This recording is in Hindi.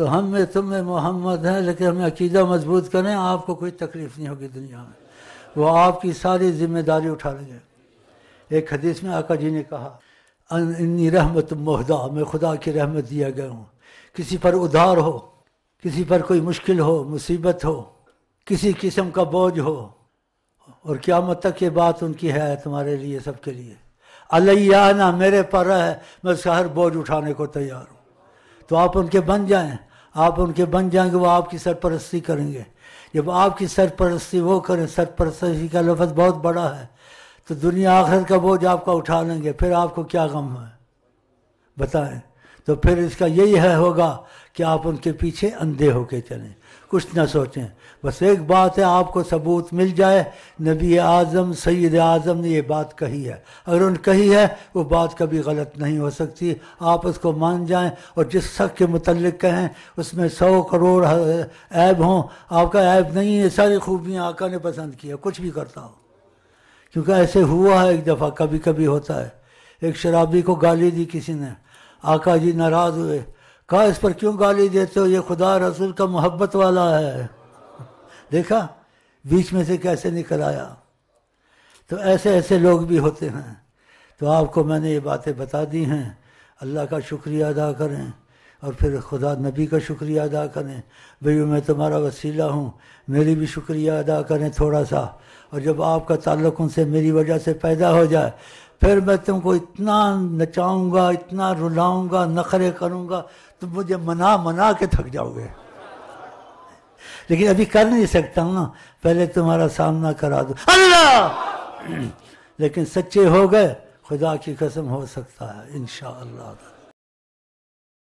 तो हम में तुम में मोहम्मद हैं लेकिन हमें अकीदा मजबूत करें आपको कोई तकलीफ़ नहीं होगी दुनिया में वो आपकी सारी जिम्मेदारी उठा लेंगे एक हदीस में आका जी ने कहा अन्नी रहमत महदा मैं खुदा की रहमत दिया गया हूँ किसी पर उधार हो किसी पर कोई मुश्किल हो मुसीबत हो किसी किस्म का बोझ हो और मत तक ये बात उनकी है तुम्हारे लिए सबके लिए अलैया ना मेरे पर है मैं उसका हर बोझ उठाने को तैयार हूँ तो आप उनके बन जाएं आप उनके बन जाएंगे वो आपकी सरपरस्ती करेंगे जब आपकी सरपरस्ती वो करें सरपरस्ती का लफ्ज़ बहुत बड़ा है तो दुनिया आखिरत का बोझ आपका उठा लेंगे फिर आपको क्या गम है बताएं तो फिर इसका यही है होगा कि आप उनके पीछे अंधे होके चलें कुछ ना सोचें बस एक बात है आपको सबूत मिल जाए नबी आज़म सैद आज़म ने ये बात कही है अगर उन कही है वो बात कभी गलत नहीं हो सकती आप उसको मान जाएं और जिस शक के मतलब कहें उसमें सौ करोड़ ऐब हों आपका ऐब नहीं है सारी खूबियाँ आका ने पसंद किया कुछ भी करता हो क्योंकि ऐसे हुआ है एक दफ़ा कभी कभी होता है एक शराबी को गाली दी किसी ने आका जी नाराज़ हुए कहा इस पर क्यों गाली देते हो ये खुदा रसूल का मोहब्बत वाला है देखा बीच में से कैसे निकल आया तो ऐसे ऐसे लोग भी होते हैं तो आपको मैंने ये बातें बता दी हैं अल्लाह का शुक्रिया अदा करें और फिर खुदा नबी का शुक्रिया अदा करें भैया मैं तुम्हारा वसीला हूँ मेरी भी शुक्रिया अदा करें थोड़ा सा और जब आपका ताल्लुक उनसे मेरी वजह से पैदा हो जाए फिर मैं तुमको इतना नचाऊँगा इतना रुलाऊँगा नखरे करूँगा तो मुझे मना मना के थक जाओगे लेकिन अभी कर नहीं सकता हूँ ना पहले तुम्हारा सामना करा दो अल्लाह लेकिन सच्चे हो गए खुदा की कसम हो सकता है इन